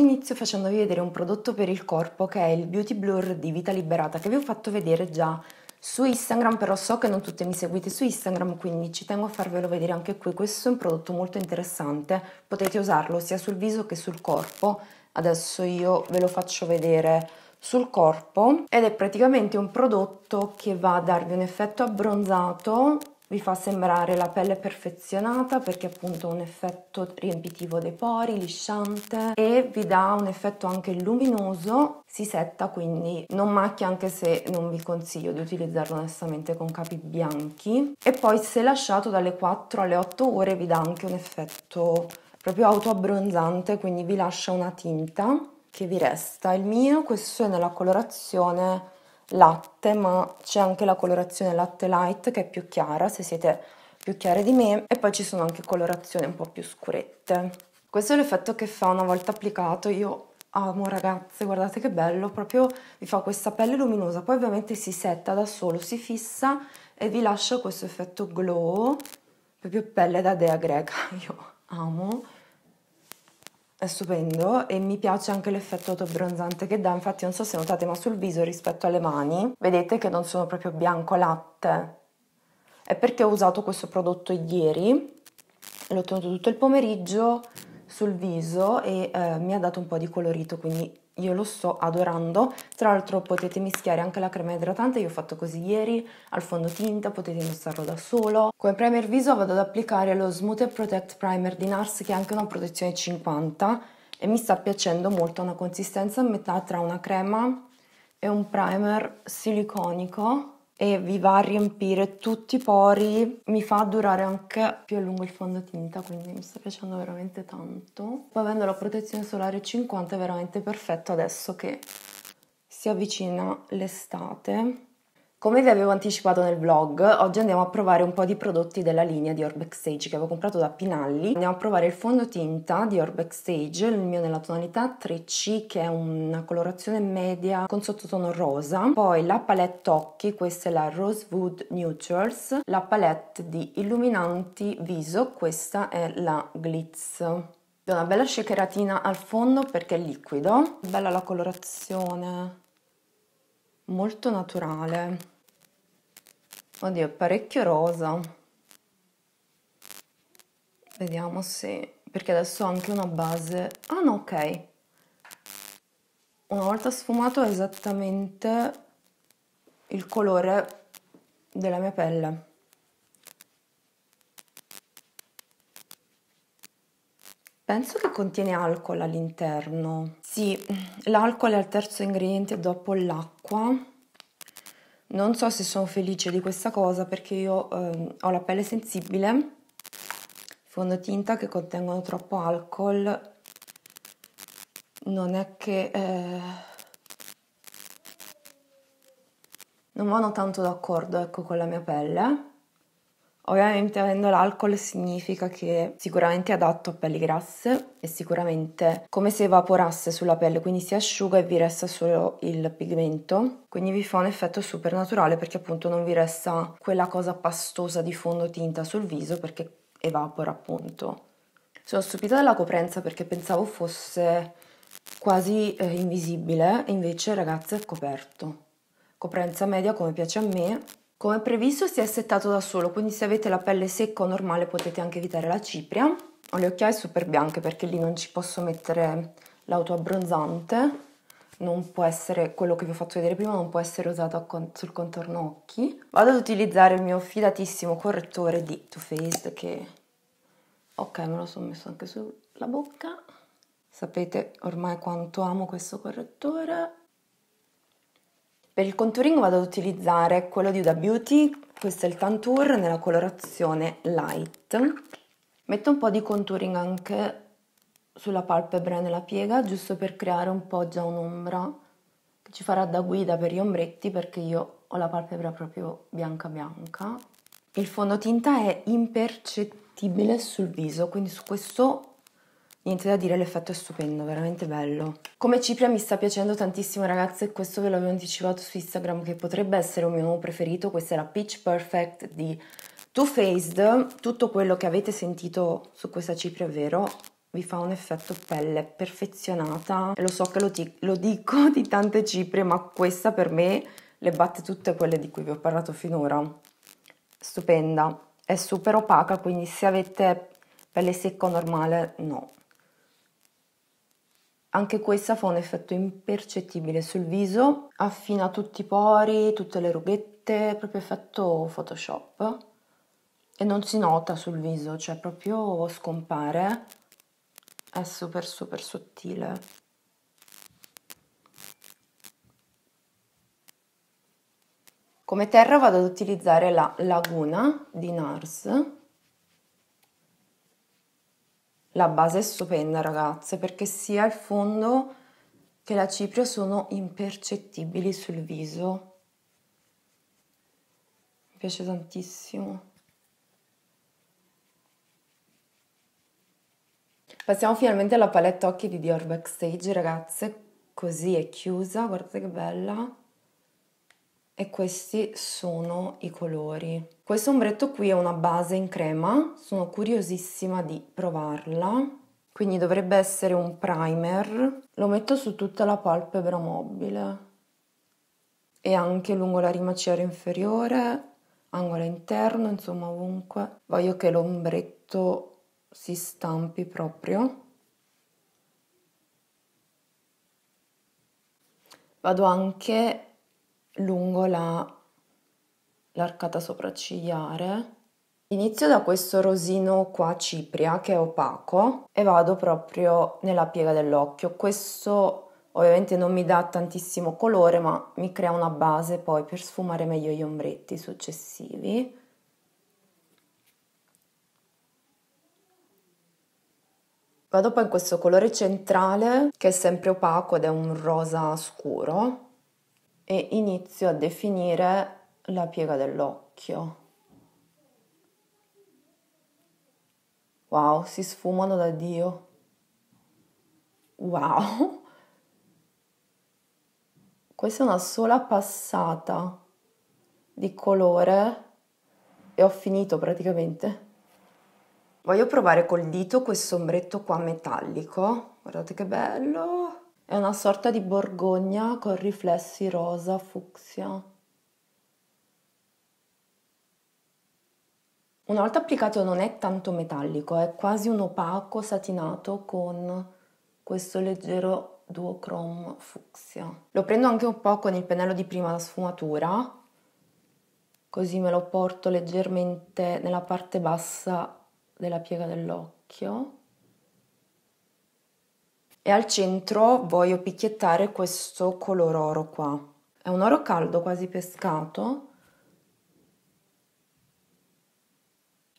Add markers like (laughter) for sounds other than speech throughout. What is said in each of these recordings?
oggi inizio facendovi vedere un prodotto per il corpo che è il Beauty Blur di Vita Liberata che vi ho fatto vedere già su Instagram, però so che non tutte mi seguite su Instagram, quindi ci tengo a farvelo vedere anche qui. Questo è un prodotto molto interessante, potete usarlo sia sul viso che sul corpo. Adesso io ve lo faccio vedere sul corpo ed è praticamente un prodotto che va a darvi un effetto abbronzato vi fa sembrare la pelle perfezionata perché appunto ha un effetto riempitivo dei pori, lisciante e vi dà un effetto anche luminoso, si setta quindi non macchia anche se non vi consiglio di utilizzarlo onestamente con capi bianchi e poi se lasciato dalle 4 alle 8 ore vi dà anche un effetto proprio autoabbronzante quindi vi lascia una tinta che vi resta. Il mio questo è nella colorazione latte, ma c'è anche la colorazione latte light che è più chiara, se siete più chiare di me, e poi ci sono anche colorazioni un po' più scurette. Questo è l'effetto che fa una volta applicato, io amo ragazze, guardate che bello, proprio vi fa questa pelle luminosa, poi ovviamente si setta da solo, si fissa e vi lascia questo effetto glow, proprio pelle da dea greca, io (laughs) amo è stupendo e mi piace anche l'effetto autobronzante che dà, infatti non so se notate ma sul viso rispetto alle mani vedete che non sono proprio bianco latte, è perché ho usato questo prodotto ieri, l'ho tenuto tutto il pomeriggio sul viso e eh, mi ha dato un po' di colorito, quindi io lo sto adorando. Tra l'altro potete mischiare anche la crema idratante, io ho fatto così ieri, al fondotinta, potete indossarlo da solo. Come primer viso vado ad applicare lo Smooth Protect Primer di NARS che è anche una protezione 50 e mi sta piacendo molto, ha una consistenza a metà tra una crema e un primer siliconico e vi va a riempire tutti i pori, mi fa durare anche più a lungo il fondotinta, quindi mi sta piacendo veramente tanto. Poi avendo la protezione solare 50 è veramente perfetto adesso che si avvicina l'estate come vi avevo anticipato nel vlog, oggi andiamo a provare un po' di prodotti della linea di Dior Backstage che avevo comprato da Pinalli. Andiamo a provare il fondotinta di Dior Backstage, il mio nella tonalità 3C che è una colorazione media con sottotono rosa. Poi la palette occhi, questa è la Rosewood Neutrals. La palette di illuminanti viso, questa è la Glitz una bella shakeratina al fondo perché è liquido bella la colorazione molto naturale. Oddio, è parecchio rosa. Vediamo se... perché adesso ho anche una base... Ah no, ok. Una volta sfumato è esattamente il colore della mia pelle. Penso che contiene alcol all'interno. Sì, l'alcol è il terzo ingrediente dopo l'acqua. Non so se sono felice di questa cosa perché io eh, ho la pelle sensibile, fondotinta che contengono troppo alcol. Non è che... Eh, non vado tanto d'accordo ecco, con la mia pelle Ovviamente avendo l'alcol significa che sicuramente è adatto a pelli grasse e sicuramente come se evaporasse sulla pelle, quindi si asciuga e vi resta solo il pigmento, quindi vi fa un effetto super naturale perché appunto non vi resta quella cosa pastosa di fondotinta sul viso perché evapora appunto. Sono stupita della coprenza perché pensavo fosse quasi eh, invisibile, invece ragazzi è coperto. Coprenza media come piace a me, come previsto si è settato da solo, quindi se avete la pelle secca o normale potete anche evitare la cipria. Ho le occhiaie super bianche perché lì non ci posso mettere l'autoabbronzante, non può essere, quello che vi ho fatto vedere prima non può essere usato sul contorno occhi. Vado ad utilizzare il mio fidatissimo correttore di Too Faced che... Ok, me lo sono messo anche sulla bocca. Sapete ormai quanto amo questo correttore. Per il contouring vado ad utilizzare quello di Uda Beauty, questo è il Tantour nella colorazione Light. Metto un po' di contouring anche sulla palpebra e nella piega, giusto per creare un po' già un'ombra che ci farà da guida per gli ombretti perché io ho la palpebra proprio bianca bianca. Il fondotinta è impercettibile sul viso, quindi su questo Niente da dire, l'effetto è stupendo, veramente bello. Come cipria mi sta piacendo tantissimo ragazze e questo ve l'avevo anticipato su Instagram che potrebbe essere un mio nuovo preferito, questa è la Peach Perfect di Too Faced. Tutto quello che avete sentito su questa cipria è vero, vi fa un effetto pelle perfezionata e lo so che lo, lo dico (laughs) di tante ciprie ma questa per me le batte tutte quelle di cui vi ho parlato finora. Stupenda, è super opaca quindi se avete pelle secca o normale no, anche questa fa un effetto impercettibile sul viso, affina tutti i pori, tutte le rughette, proprio effetto Photoshop. E non si nota sul viso, cioè proprio scompare. È super super sottile. Come terra vado ad utilizzare la Laguna di NARS la base è stupenda, ragazze, perché sia il fondo che la cipria sono impercettibili sul viso. Mi piace tantissimo. Passiamo finalmente alla palette occhi di Dior Backstage, ragazze. Così è chiusa, guardate che bella e questi sono i colori. Questo ombretto qui è una base in crema, sono curiosissima di provarla. Quindi dovrebbe essere un primer. Lo metto su tutta la palpebra mobile e anche lungo la rima ciero inferiore, angolo interno, insomma ovunque. Voglio che l'ombretto si stampi proprio. Vado anche lungo la, l'arcata sopraccigliare. Inizio da questo rosino qua cipria che è opaco e vado proprio nella piega dell'occhio. Questo ovviamente non mi dà tantissimo colore ma mi crea una base poi per sfumare meglio gli ombretti successivi. Vado poi in questo colore centrale che è sempre opaco ed è un rosa scuro e inizio a definire la piega dell'occhio. Wow, si sfumano da Dio. Wow. Questa è una sola passata di colore e ho finito praticamente. Voglio provare col dito questo ombretto qua metallico. Guardate che bello. È una sorta di borgogna con riflessi rosa fucsia. Una volta applicato non è tanto metallico, è quasi un opaco satinato con questo leggero duochrome fucsia. Lo prendo anche un po' con il pennello di prima da sfumatura, così me lo porto leggermente nella parte bassa della piega dell'occhio e al centro voglio picchiettare questo color oro qua. È un oro caldo quasi pescato.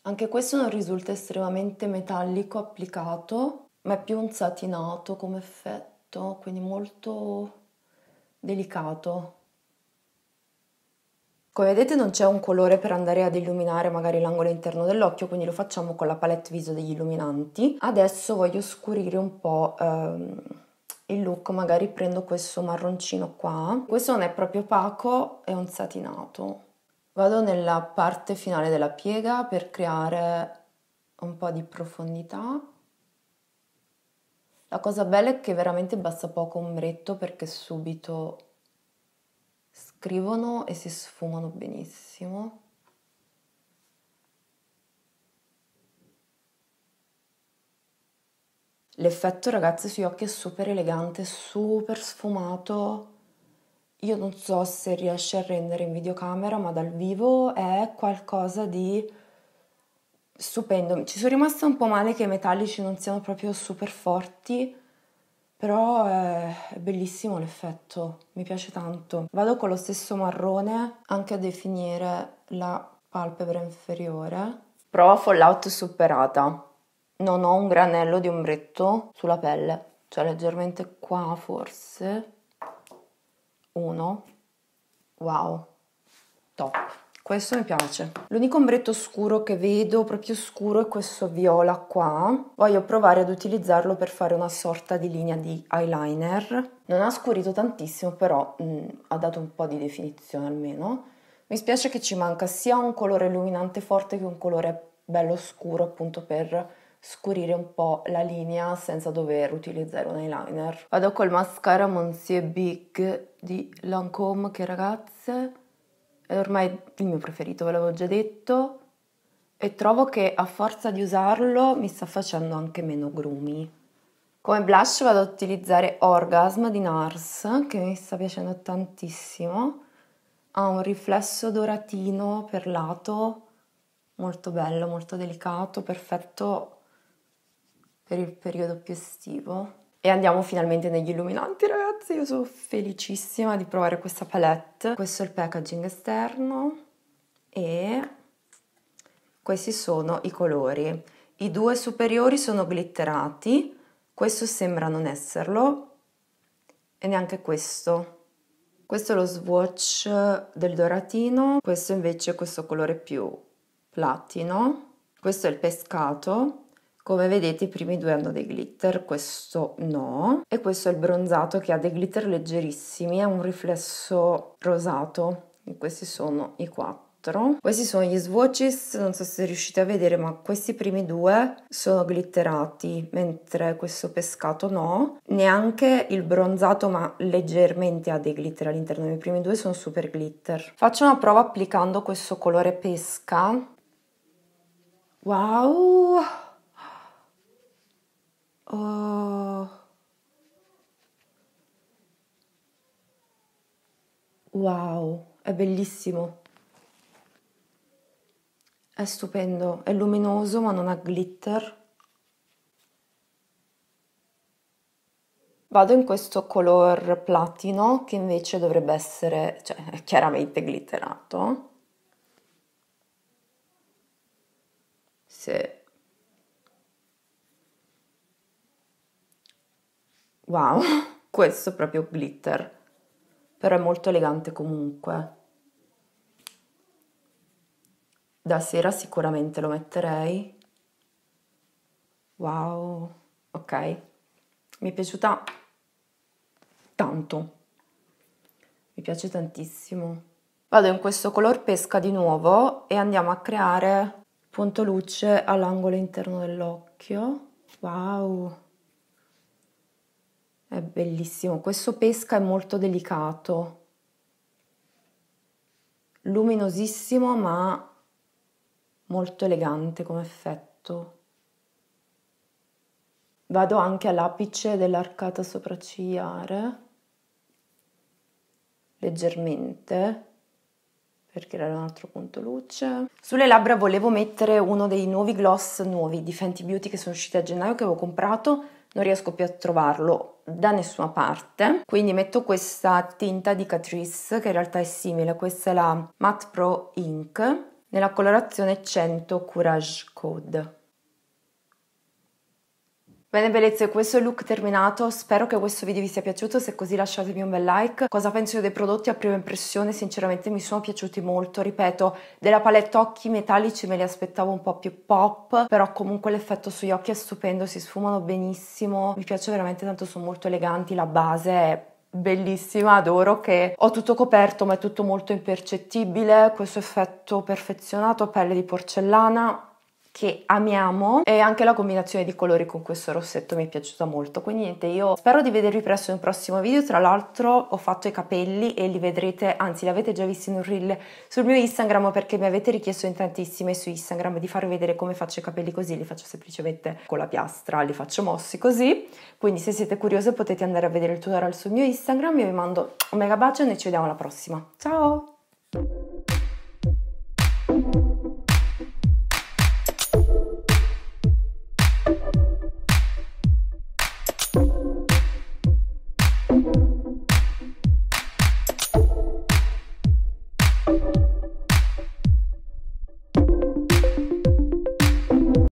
Anche questo non risulta estremamente metallico applicato, ma è più un satinato come effetto, quindi molto delicato. Come vedete non c'è un colore per andare ad illuminare magari l'angolo interno dell'occhio, quindi lo facciamo con la palette viso degli illuminanti. Adesso voglio scurire un po' ehm, il look, magari prendo questo marroncino qua. Questo non è proprio opaco, è un satinato. Vado nella parte finale della piega per creare un po' di profondità. La cosa bella è che veramente basta poco ombretto perché subito scrivono e si sfumano benissimo. L'effetto ragazzi sui occhi è super elegante, super sfumato. Io non so se riesce a rendere in videocamera, ma dal vivo è qualcosa di stupendo. Ci sono rimasta un po' male che i metallici non siano proprio super forti, però è bellissimo l'effetto, mi piace tanto. Vado con lo stesso marrone anche a definire la palpebra inferiore. Prova fallout superata. Non ho un granello di ombretto sulla pelle, cioè leggermente qua forse. Uno. Wow, top. Questo mi piace. L'unico ombretto scuro che vedo, proprio scuro, è questo viola qua. Voglio provare ad utilizzarlo per fare una sorta di linea di eyeliner. Non ha scurito tantissimo, però mh, mm, ha dato un po' di definizione almeno. Mi spiace che ci manca sia un colore illuminante forte che un colore bello scuro appunto per scurire un po' la linea senza dover utilizzare un eyeliner. Vado col mascara Monsieur Big di Lancome che ragazze è ormai il mio preferito, ve l'avevo già detto, e trovo che a forza di usarlo mi sta facendo anche meno grumi. Come blush vado ad utilizzare Orgasm di NARS, che mi sta piacendo tantissimo. Ha un riflesso doratino per lato, molto bello, molto delicato, perfetto per il periodo più estivo. E andiamo finalmente negli illuminanti, ragazzi. Io sono felicissima di provare questa palette. Questo è il packaging esterno e questi sono i colori. I due superiori sono glitterati, questo sembra non esserlo e neanche questo. Questo è lo swatch del doratino, questo invece è questo colore più platino. Questo è il pescato come vedete i primi due hanno dei glitter, questo no. E questo è il bronzato che ha dei glitter leggerissimi, ha un riflesso rosato. E questi sono i quattro. Questi sono gli swatches, non so se riuscite a vedere, ma questi primi due sono glitterati, mentre questo pescato no. Neanche il bronzato, ma leggermente ha dei glitter all'interno. I primi due sono super glitter. Faccio una prova applicando questo colore pesca. Wow! Oh. Wow, è bellissimo. È stupendo, è luminoso ma non ha glitter. Vado in questo color platino che invece dovrebbe essere, cioè, chiaramente glitterato. Sì. Wow, (laughs) questo è proprio glitter, però è molto elegante comunque. Da sera sicuramente lo metterei. Wow, ok, mi è piaciuta tanto, mi piace tantissimo. Vado in questo color pesca di nuovo e andiamo a creare punto luce all'angolo interno dell'occhio. Wow! È bellissimo, questo pesca è molto delicato, luminosissimo ma molto elegante come effetto. Vado anche all'apice dell'arcata sopraccigliare, eh? leggermente, per creare un altro punto luce. Sulle labbra volevo mettere uno dei nuovi gloss nuovi di Fenty Beauty che sono usciti a gennaio, che avevo comprato, non riesco più a trovarlo, da nessuna parte quindi metto questa tinta di Catrice che in realtà è simile questa è la Matte Pro Ink nella colorazione 100 Courage Code Bene bellezze, questo è il look terminato, spero che questo video vi sia piaciuto, se è così lasciatemi un bel like. Cosa penso dei prodotti a prima impressione? Sinceramente mi sono piaciuti molto, ripeto, della palette occhi metallici me li aspettavo un po' più pop, però comunque l'effetto sugli occhi è stupendo, si sfumano benissimo, mi piace veramente tanto, sono molto eleganti, la base è bellissima, adoro che ho tutto coperto ma è tutto molto impercettibile, questo effetto perfezionato, pelle di porcellana, che amiamo e anche la combinazione di colori con questo rossetto mi è piaciuta molto quindi niente io spero di vedervi presto in un prossimo video tra l'altro ho fatto i capelli e li vedrete anzi li avete già visti in un reel sul mio Instagram perché mi avete richiesto in tantissime su Instagram di farvi vedere come faccio i capelli così li faccio semplicemente con la piastra li faccio mossi così quindi se siete curiosi potete andare a vedere il tutorial sul mio Instagram io vi mando un mega bacio e noi ci vediamo alla prossima ciao